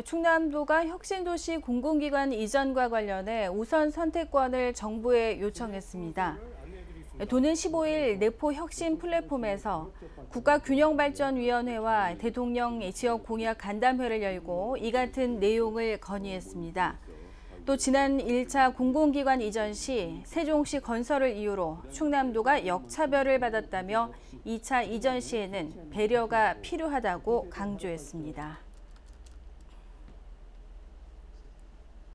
네, 충남도가 혁신도시 공공기관 이전과 관련해 우선 선택권을 정부에 요청했습니다. 네, 도는 15일 내포 혁신 플랫폼에서 국가균형발전위원회와 대통령 지역 공약 간담회를 열고 이 같은 내용을 건의했습니다. 또 지난 1차 공공기관 이전 시 세종시 건설을 이유로 충남도가 역차별을 받았다며 2차 이전 시에는 배려가 필요하다고 강조했습니다.